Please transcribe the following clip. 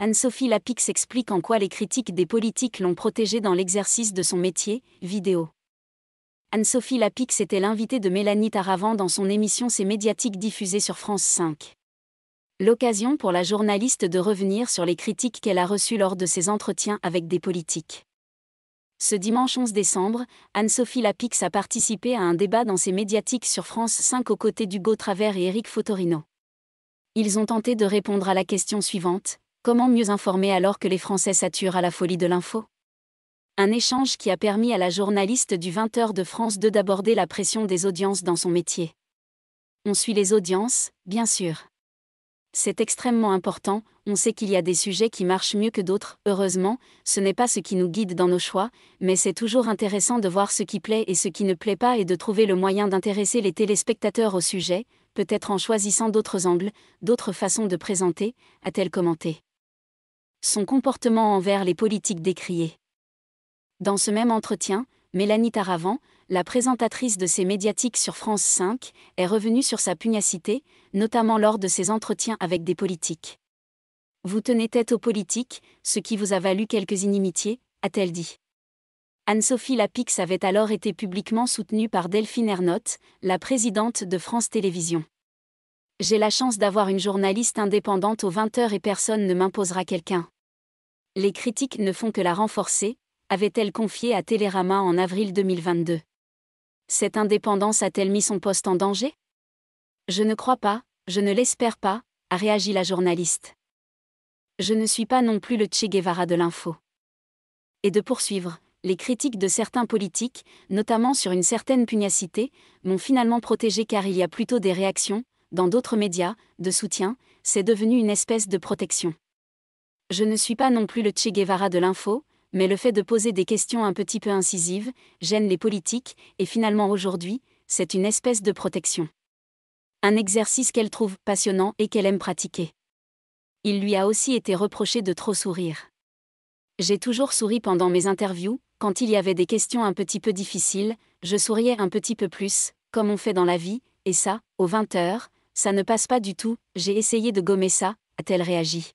Anne-Sophie Lapix explique en quoi les critiques des politiques l'ont protégée dans l'exercice de son métier, vidéo. Anne-Sophie Lapix était l'invitée de Mélanie Taravant dans son émission C'est médiatique diffusée sur France 5. L'occasion pour la journaliste de revenir sur les critiques qu'elle a reçues lors de ses entretiens avec des politiques. Ce dimanche 11 décembre, Anne-Sophie Lapix a participé à un débat dans ses médiatiques sur France 5 aux côtés d'Hugo Travers et Éric Fotorino. Ils ont tenté de répondre à la question suivante Comment mieux informer alors que les Français saturent à la folie de l'info Un échange qui a permis à la journaliste du 20h de France 2 d'aborder la pression des audiences dans son métier. On suit les audiences, bien sûr. C'est extrêmement important, on sait qu'il y a des sujets qui marchent mieux que d'autres, heureusement, ce n'est pas ce qui nous guide dans nos choix, mais c'est toujours intéressant de voir ce qui plaît et ce qui ne plaît pas et de trouver le moyen d'intéresser les téléspectateurs au sujet, peut-être en choisissant d'autres angles, d'autres façons de présenter, a-t-elle commenté son comportement envers les politiques décriées. Dans ce même entretien, Mélanie Taravant, la présentatrice de ces médiatiques sur France 5, est revenue sur sa pugnacité, notamment lors de ses entretiens avec des politiques. Vous tenez tête aux politiques, ce qui vous a valu quelques inimitiés, a-t-elle dit. Anne-Sophie Lapix avait alors été publiquement soutenue par Delphine Ernotte, la présidente de France Télévisions. J'ai la chance d'avoir une journaliste indépendante aux 20 heures et personne ne m'imposera quelqu'un. Les critiques ne font que la renforcer, avait-elle confié à Télérama en avril 2022. Cette indépendance a-t-elle mis son poste en danger Je ne crois pas, je ne l'espère pas, a réagi la journaliste. Je ne suis pas non plus le Che Guevara de l'info. Et de poursuivre, les critiques de certains politiques, notamment sur une certaine pugnacité, m'ont finalement protégé car il y a plutôt des réactions, dans d'autres médias, de soutien, c'est devenu une espèce de protection. Je ne suis pas non plus le Che Guevara de l'info, mais le fait de poser des questions un petit peu incisives gêne les politiques, et finalement aujourd'hui, c'est une espèce de protection. Un exercice qu'elle trouve passionnant et qu'elle aime pratiquer. Il lui a aussi été reproché de trop sourire. J'ai toujours souri pendant mes interviews, quand il y avait des questions un petit peu difficiles, je souriais un petit peu plus, comme on fait dans la vie, et ça, aux 20 heures, ça ne passe pas du tout, j'ai essayé de gommer ça, a-t-elle réagi.